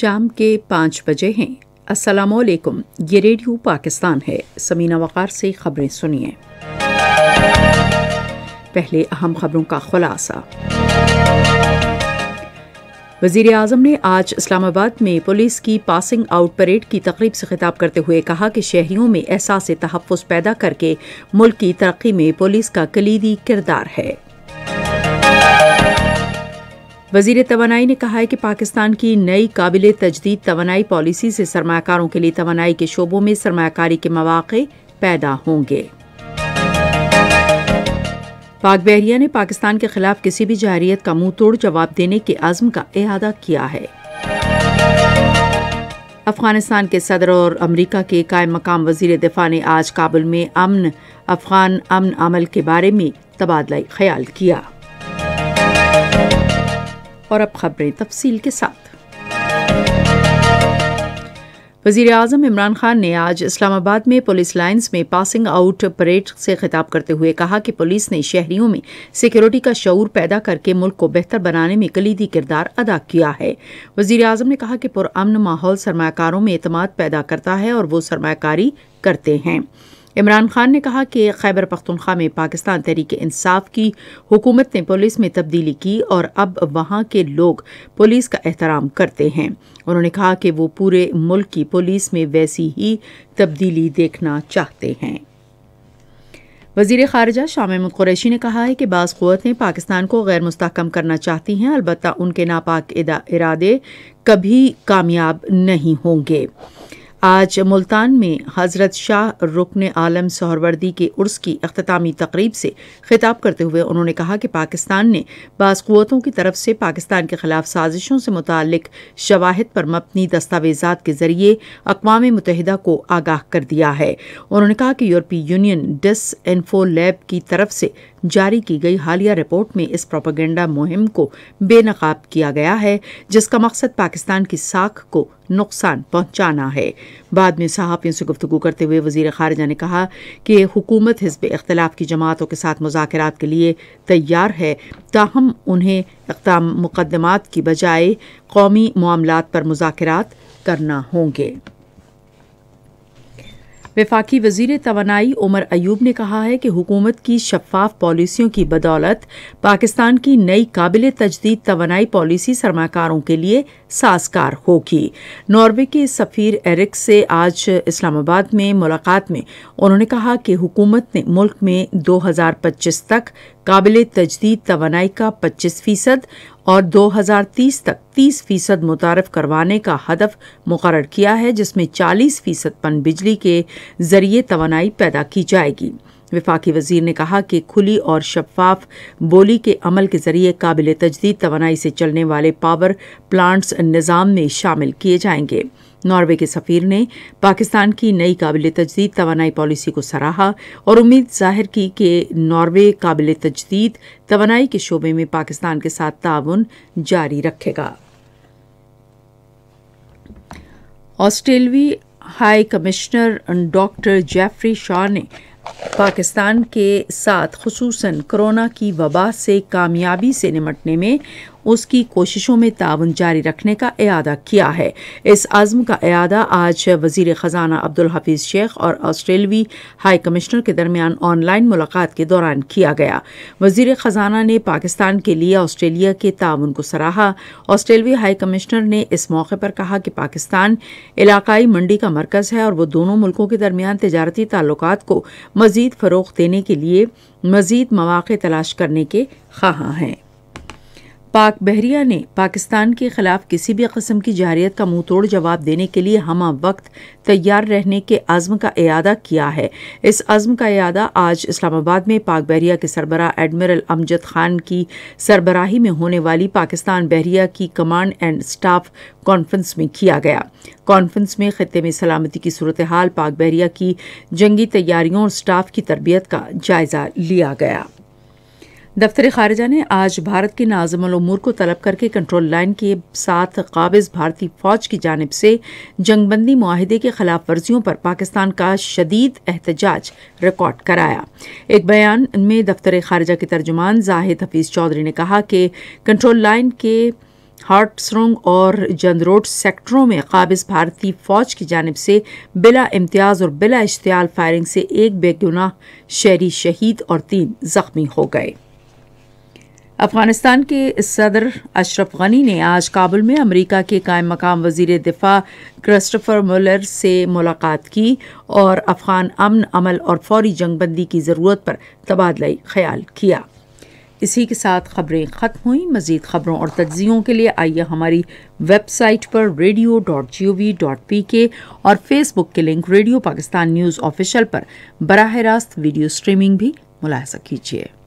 शाम के पाँच बजे हैं अस्सलाम वालेकुम ये रेडियो पाकिस्तान है समीना वक़ार से खबरें सुनिए पहले अहम खबरों का खुलासा वजीर अजम ने आज इस्लामाबाद में पुलिस की पासिंग आउट परेड की तकरीब से खिताब करते हुए कहा कि शहरियों में एहसास तहफ़ पैदा करके मुल्क की तरक्की में पुलिस का कलीदी किरदार है वजीर तवानाई ने कहा है कि पाकिस्तान की नई काबिल तजदीद तवानाई पॉलिसी से सरमाकारों के लिए तोानाई के शोबों में सरमाकारी के मौाक़े पैदा होंगे पाक बहरिया ने पाकिस्तान के खिलाफ किसी भी जहरीत का मुंह तोड़ जवाब देने के आजम का अदा किया है अफगानिस्तान के सदर और अमरीका के कायम मकाम वजीर दिफा ने आज काबुल में अमन अफगान अमन अमल के बारे में तबादला ख्याल किया और अब खबरें तफसील के साथ वजीर अजम इमरान खान ने आज इस्लामाबाद में पुलिस लाइन्स में पासिंग आउट परेड से खिताब करते हुए कहा कि पुलिस ने शहरियों में सिक्योरिटी का शौर पैदा करके मुल्क को बेहतर बनाने में कलीदी किरदार अदा किया है वजीर अजम ने कहा कि पुरान माहौल सरमाकारों में अतमाद पैदा करता है और वो सरमाकारी करते हैं इमरान खान ने कहा कि खैबर पख्तनख्वा में पाकिस्तान तहरीक इंसाफ की हुकूमत ने पुलिस में तब्दीली की और अब वहां के लोग पुलिस का एहतराम करते हैं उन्होंने कहा कि वो पूरे मुल्क की पुलिस में वैसी ही तब्दीली देखना चाहते हैं वजीर खारजा शामिम कुरैशी ने कहा है कि बास क़वतें पाकिस्तान को गैर मुस्तकम करना चाहती हैं अलबत् उनके नापाक इरादे कभी कामयाब नहीं होंगे आज मुल्तान में हज़रत शाह रुकन आलम सहरवर्दी के उर्स की अख्तामी तकरीब से खिताब करते हुए उन्होंने कहा कि पाकिस्तान ने बासवतों की तरफ से पाकिस्तान के खिलाफ साजिशों से मुतल शवाहद पर मबनी दस्तावेजा के जरिए अकवा मुतहदा को आगाह कर दिया है उन्होंने कहा कि यूरोपीय यूनियन डिस इन्फो लैब की तरफ से जारी की गई हालिया रिपोर्ट में इस प्रोपागेंडा मुहिम को बेनकाब किया गया है जिसका मकसद पाकिस्तान की साख को नुकसान पहुंचाना है बाद में सहाफ़ियों से गुफ्तु करते हुए वजीर खारजा ने कहा कि हुकूमत हिजब इख्तलाफ की जमातों के साथ मुजाकर के लिए तैयार है ताहम उन्हें मुकदमात की बजाय कौमी मामला पर मुजाकर करना होंगे विफाकी वजीर तोानाई उमर अयूब ने कहा है कि हुकूमत की शफाफ पॉलिसियों की बदौलत पाकिस्तान की नई काबिल तजदीद तोानाई पॉलिसी सरमाकारों के लिए साजगार होगी नॉर्वे के सफ़ीर एरिक से आज इस्लामाबाद में मुलाकात में उन्होंने कहा कि हुकूमत ने मुल्क में 2025 तक काबिल तजदीद तो का पच्चीस फीसद और 2030 तक 30 फीसद मुतारफ करवाने का हदफ मुकर किया है जिसमें 40 फीसद पन बिजली के जरिए तो पैदा की जाएगी वफाकी वजीर ने कहा कि खुली और शफाफ बोली के अमल के जरिए काबिल तजदीद तोानाई से चलने वाले पावर प्लांट्स निज़ाम में शामिल किए जाएंगे नॉर्वे के सफीर ने पाकिस्तान की नई काबिल तजदीद तोानाई पॉलिसी को सराहा और उम्मीद जाहिर की कि नॉर्वे काबिल तजदीद तोानाई के शोबे में पाकिस्तान के साथ ताउन जारी रखेगा ऑस्ट्रेलवी high commissioner doctor Geoffrey Shaw ने पाकिस्तान के साथ खसूस कोरोना की वबा से कामयाबी से निमटने में उसकी कोशिशों में ताउन जारी रखने का अदा किया है इस आज़म का अदा आज वजीर ख़जाना अब्दुल हफीज़ शेख और ऑस्ट्रेलवी हाई कमिश्नर के दरमियान ऑनलाइन मुलाकात के दौरान किया गया वजीर ख़जाना ने पाकिस्तान के लिए ऑस्ट्रेलिया के ताउन को सराहा ऑस्ट्रेलवी हाई कमिश्नर ने इस मौके पर कहा कि पाकिस्तान इलाकाई मंडी का मरकज़ है और वह दोनों मुल्कों के दरमियान तजारती ताल्लुक को मजीद फ़रोग देने के लिए मजीद मौाक़ तलाश करने के खाँ हैं पाक बहरिया ने पाकिस्तान के खिलाफ किसी भी कस्म की जारियत का मुंह तोड़ जवाब देने के लिए हम वक्त तैयार रहने के आज़म का अदा किया है इस आज़म का अदा आज इस्लामाबाद में पाक बहरिया के सरबरा एडमिरल अमजद खान की सरबराही में होने वाली पाकिस्तान बहरिया की कमांड एंड स्टाफ कॉन्फ्रेंस में किया गया कॉन्फ्रेंस में खत्े में सलामती की सूरत हाल पाक बहरिया की जंगी तैयारियों और स्टाफ की तरबियत का जायजा लिया गया दफ्तर खारजा ने आज भारत के उमूर को तलब करके कंट्रोल लाइन के साथ काबिज भारतीय फौज की जानब से जंगबंदी माहदे के खिलाफ वर्जियों पर पाकिस्तान का शदीद एहतजाज रिकॉर्ड कराया एक बयान में दफ्तर खारजा के तर्जुमान जाहिद हफीज़ चौधरी ने कहा कि कंट्रोल लाइन के हार्टसरोंग और जंदरोड सेक्टरों में काबिज भारतीय फौज की जानब से बिला इम्तियाज और बिला इश्तियाल फायरिंग से एक बेगुनाह शहरी शहीद और तीन जख्मी हो गए अफगानिस्तान के सदर अशरफ गनी ने आज काबुल में अमेरिका के कायम मकाम वजीर दिफा क्रिस्टोफर मुलर से मुलाकात की और अफगान अमन अमल और फौरी जंगबंदी की ज़रूरत पर तबादला ख्याल किया इसी के साथ खबरें ख़त्म हुई मज़ीद खबरों और तज्जियों के लिए आइए हमारी वेबसाइट पर radio dot G O V dot P K और फेसबुक के link radio Pakistan news official पर बरह रास्त वीडियो स्ट्रीमिंग भी मुलासा कीजिए